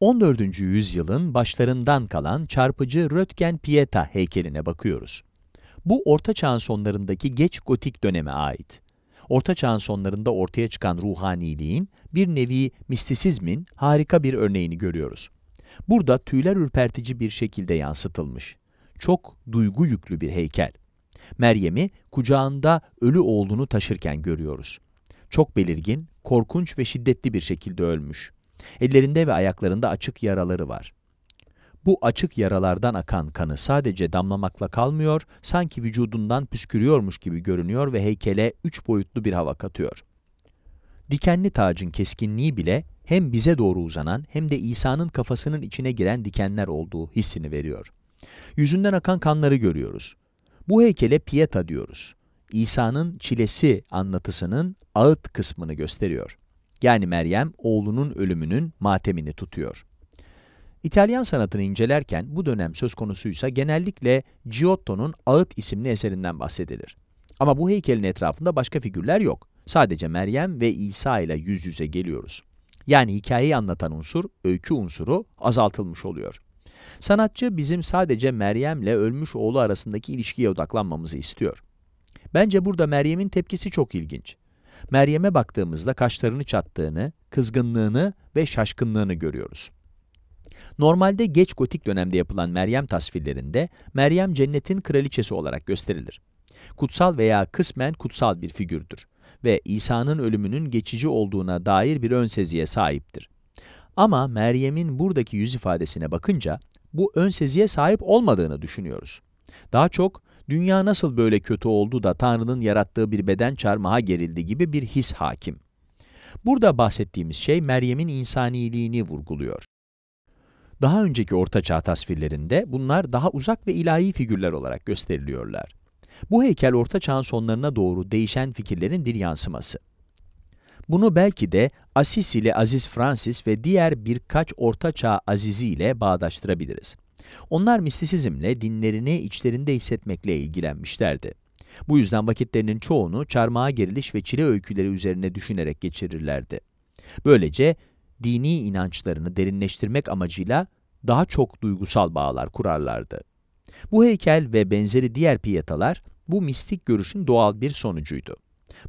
14. yüzyılın başlarından kalan çarpıcı Röntgen Pieta heykeline bakıyoruz. Bu Orta Çağ'ın sonlarındaki geç gotik döneme ait. Orta Çağ'ın sonlarında ortaya çıkan ruhaniliğin, bir nevi mistisizmin harika bir örneğini görüyoruz. Burada tüyler ürpertici bir şekilde yansıtılmış. Çok duygu yüklü bir heykel. Meryem'i kucağında ölü oğlunu taşırken görüyoruz. Çok belirgin, korkunç ve şiddetli bir şekilde ölmüş. Ellerinde ve ayaklarında açık yaraları var. Bu açık yaralardan akan kanı sadece damlamakla kalmıyor, sanki vücudundan püskürüyormuş gibi görünüyor ve heykele üç boyutlu bir hava katıyor. Dikenli tacın keskinliği bile hem bize doğru uzanan hem de İsa'nın kafasının içine giren dikenler olduğu hissini veriyor. Yüzünden akan kanları görüyoruz. Bu heykele Pieta diyoruz. İsa'nın çilesi anlatısının ağıt kısmını gösteriyor yani Meryem oğlunun ölümünün matemini tutuyor. İtalyan sanatını incelerken bu dönem söz konusuysa genellikle Giotto'nun Ağıt isimli eserinden bahsedilir. Ama bu heykelin etrafında başka figürler yok. Sadece Meryem ve İsa ile yüz yüze geliyoruz. Yani hikayeyi anlatan unsur, öykü unsuru azaltılmış oluyor. Sanatçı bizim sadece Meryem'le ölmüş oğlu arasındaki ilişkiye odaklanmamızı istiyor. Bence burada Meryem'in tepkisi çok ilginç. Meryem'e baktığımızda kaşlarını çattığını, kızgınlığını ve şaşkınlığını görüyoruz. Normalde geç gotik dönemde yapılan Meryem tasvirlerinde Meryem cennetin kraliçesi olarak gösterilir. Kutsal veya kısmen kutsal bir figürdür ve İsa'nın ölümünün geçici olduğuna dair bir önseziye sahiptir. Ama Meryem'in buradaki yüz ifadesine bakınca bu önseziye sahip olmadığını düşünüyoruz. Daha çok Dünya nasıl böyle kötü oldu da Tanrı'nın yarattığı bir beden çarmıha gerildi gibi bir his hakim. Burada bahsettiğimiz şey Meryem'in insaniliğini vurguluyor. Daha önceki ortaçağ tasvirlerinde bunlar daha uzak ve ilahi figürler olarak gösteriliyorlar. Bu heykel ortaçağın sonlarına doğru değişen fikirlerin bir yansıması. Bunu belki de ile Aziz Francis ve diğer birkaç ortaçağ azizi ile bağdaştırabiliriz. Onlar mistisizmle dinlerini içlerinde hissetmekle ilgilenmişlerdi. Bu yüzden vakitlerinin çoğunu çarmıha geriliş ve çile öyküleri üzerine düşünerek geçirirlerdi. Böylece dini inançlarını derinleştirmek amacıyla daha çok duygusal bağlar kurarlardı. Bu heykel ve benzeri diğer piyatalar bu mistik görüşün doğal bir sonucuydu.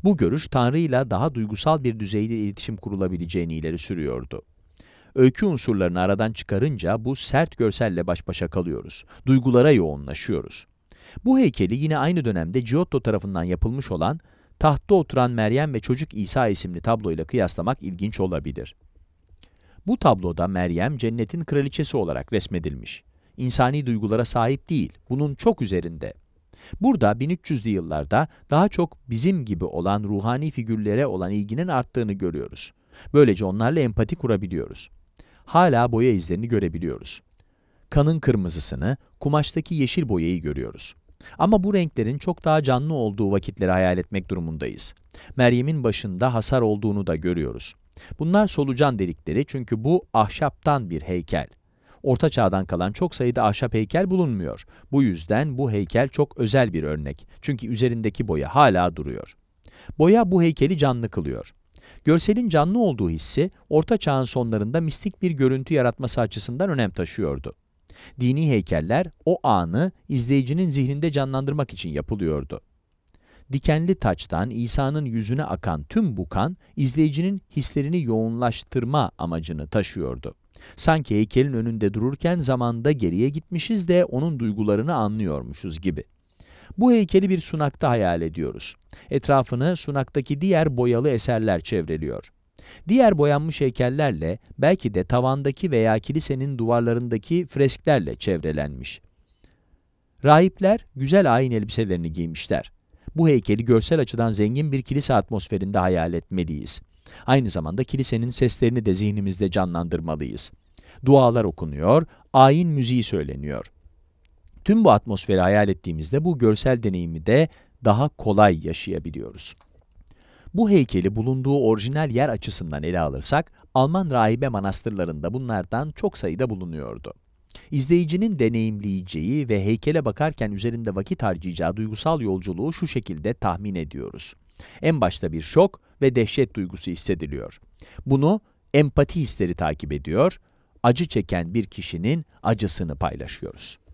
Bu görüş Tanrı ile daha duygusal bir düzeyde iletişim kurulabileceğini ileri sürüyordu. Öykü unsurlarını aradan çıkarınca bu sert görselle baş başa kalıyoruz. Duygulara yoğunlaşıyoruz. Bu heykeli yine aynı dönemde Giotto tarafından yapılmış olan Tahtta Oturan Meryem ve Çocuk İsa isimli tabloyla kıyaslamak ilginç olabilir. Bu tabloda Meryem cennetin kraliçesi olarak resmedilmiş. İnsani duygulara sahip değil, bunun çok üzerinde. Burada 1300'lü yıllarda daha çok bizim gibi olan ruhani figürlere olan ilginin arttığını görüyoruz. Böylece onlarla empati kurabiliyoruz hala boya izlerini görebiliyoruz. Kanın kırmızısını, kumaştaki yeşil boyayı görüyoruz. Ama bu renklerin çok daha canlı olduğu vakitleri hayal etmek durumundayız. Meryem'in başında hasar olduğunu da görüyoruz. Bunlar solucan delikleri çünkü bu ahşaptan bir heykel. Orta çağdan kalan çok sayıda ahşap heykel bulunmuyor. Bu yüzden bu heykel çok özel bir örnek. Çünkü üzerindeki boya hala duruyor. Boya bu heykeli canlı kılıyor. Görselin canlı olduğu hissi, Orta Çağ'ın sonlarında mistik bir görüntü yaratması açısından önem taşıyordu. Dini heykeller o anı izleyicinin zihninde canlandırmak için yapılıyordu. Dikenli taçtan İsa'nın yüzüne akan tüm bu kan, izleyicinin hislerini yoğunlaştırma amacını taşıyordu. Sanki heykelin önünde dururken zamanda geriye gitmişiz de onun duygularını anlıyormuşuz gibi. Bu heykeli bir sunakta hayal ediyoruz. Etrafını sunaktaki diğer boyalı eserler çevreliyor. Diğer boyanmış heykellerle, belki de tavandaki veya kilisenin duvarlarındaki fresklerle çevrelenmiş. Rahipler güzel ayin elbiselerini giymişler. Bu heykeli görsel açıdan zengin bir kilise atmosferinde hayal etmeliyiz. Aynı zamanda kilisenin seslerini de zihnimizde canlandırmalıyız. Dualar okunuyor, ayin müziği söyleniyor. Tüm bu atmosferi hayal ettiğimizde bu görsel deneyimi de daha kolay yaşayabiliyoruz. Bu heykeli bulunduğu orijinal yer açısından ele alırsak, Alman rahibe manastırlarında bunlardan çok sayıda bulunuyordu. İzleyicinin deneyimleyeceği ve heykele bakarken üzerinde vakit harcayacağı duygusal yolculuğu şu şekilde tahmin ediyoruz. En başta bir şok ve dehşet duygusu hissediliyor. Bunu empati hisleri takip ediyor, acı çeken bir kişinin acısını paylaşıyoruz.